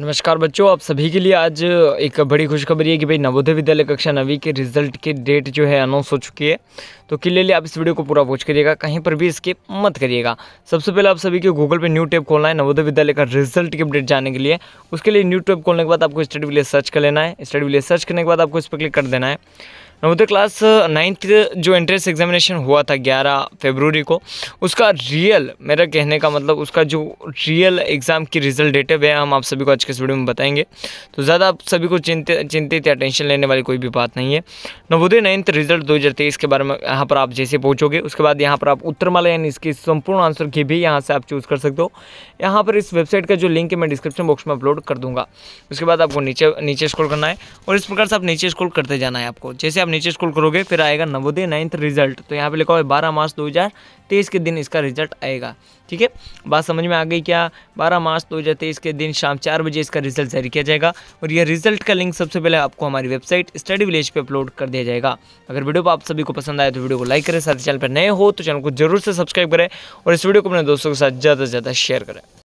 नमस्कार बच्चों आप सभी के लिए आज एक बड़ी खुशखबरी है कि भाई नवोदय विद्यालय कक्षा नवी के रिजल्ट की डेट जो है अनाउंस हो चुकी है तो क्लियरली आप इस वीडियो को पूरा वॉच करिएगा कहीं पर भी स्किप मत करिएगा सबसे पहले आप सभी को गूगल पर न्यू टैब खोलना है नवोदय विद्यालय का रिजल्ट की अपडेट जाने के लिए उसके लिए न्यू टैब खोलने के बाद आपको स्टडी विलेज सर्च कर लेना है स्टडी विलेज सर्च करने के बाद आपको इस पर क्लिक कर देना है नवोदय क्लास नाइन्थ जो एंट्रेंस एग्जामिनेशन हुआ था ग्यारह फरवरी को उसका रियल मेरा कहने का मतलब उसका जो रियल एग्ज़ाम की रिजल्ट डेट है हम आप सभी को आज के इस वीडियो में बताएंगे तो ज़्यादा आप सभी को चिंतित चिंतित या टेंशन लेने वाली कोई भी बात नहीं है नवोदय नाइन्थ रिजल्ट दो के बारे में यहाँ पर आप जैसे पहुँचोगे उसके बाद यहाँ पर आप उत्तर यानी इसके संपूर्ण आंसर की भी यहाँ से आप चूज़ कर सकते हो यहाँ पर इस वेबसाइट का जो लिंक है मैं डिस्क्रिप्शन बॉक्स में अपलोड कर दूँगा उसके बाद आपको नीचे नीचे स्क्रॉल करना है और इस प्रकार से आप नीचे स्क्रॉल करते जाना है आपको जैसे आप नीचे स्क्रॉल करोगे फिर आएगा नवोदय नाइन्थ रिजल्ट तो यहाँ पर लिखा हुआ है बारह मार्च दो तेईस के दिन इसका रिजल्ट आएगा ठीक है बात समझ में आ गई क्या बारह मार्च दो हज़ार तेईस के दिन शाम चार बजे इसका रिजल्ट जारी किया जाएगा और यह रिजल्ट का लिंक सबसे पहले आपको हमारी वेबसाइट स्टडी विलेज पर अपलोड कर दिया जाएगा अगर वीडियो आप सभी को पसंद आए तो वीडियो को लाइक करें साथ चैनल पर नए हो तो चैनल को जरूर से सब्सक्राइब करें और इस वीडियो को अपने दोस्तों के साथ ज़्यादा से ज़्यादा शेयर करें